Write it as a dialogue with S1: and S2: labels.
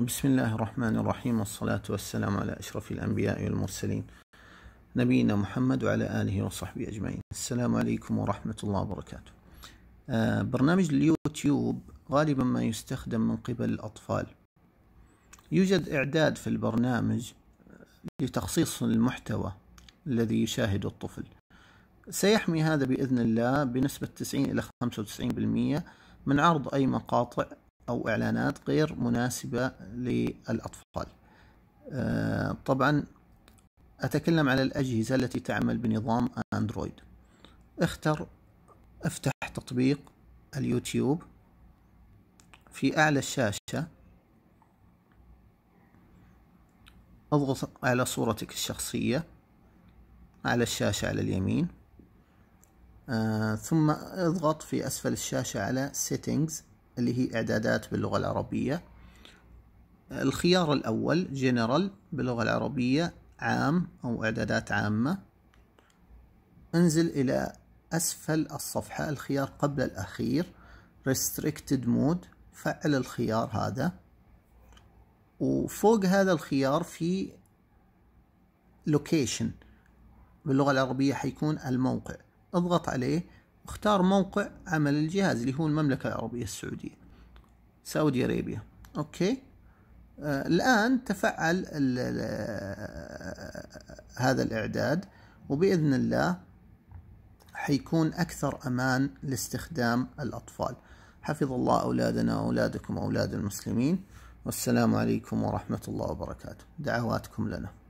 S1: بسم الله الرحمن الرحيم والصلاة والسلام على أشرف الأنبياء والمرسلين نبينا محمد وعلى آله وصحبه أجمعين السلام عليكم ورحمة الله وبركاته آه، برنامج اليوتيوب غالبا ما يستخدم من قبل الأطفال يوجد إعداد في البرنامج لتخصيص المحتوى الذي يشاهده الطفل سيحمي هذا بإذن الله بنسبة 90 إلى 95% من عرض أي مقاطع أو إعلانات غير مناسبة للأطفال آه، طبعا أتكلم على الأجهزة التي تعمل بنظام أندرويد اختر افتح تطبيق اليوتيوب في أعلى الشاشة اضغط على صورتك الشخصية على الشاشة على اليمين آه ثم اضغط في أسفل الشاشة على Settings اللي هي إعدادات باللغة العربية الخيار الأول جنرال باللغة العربية عام أو إعدادات عامة انزل إلى أسفل الصفحة الخيار قبل الأخير Restricted Mode فعل الخيار هذا وفوق هذا الخيار في Location باللغة العربية حيكون الموقع اضغط عليه اختار موقع عمل الجهاز اللي هو المملكة العربية السعودية سعودي أريبيا أوكي آه الآن تفعل الـ الـ آه، هذا الإعداد وبإذن الله حيكون أكثر أمان لاستخدام الأطفال حفظ الله أولادنا وأولادكم وأولاد المسلمين والسلام عليكم ورحمة الله وبركاته دعواتكم لنا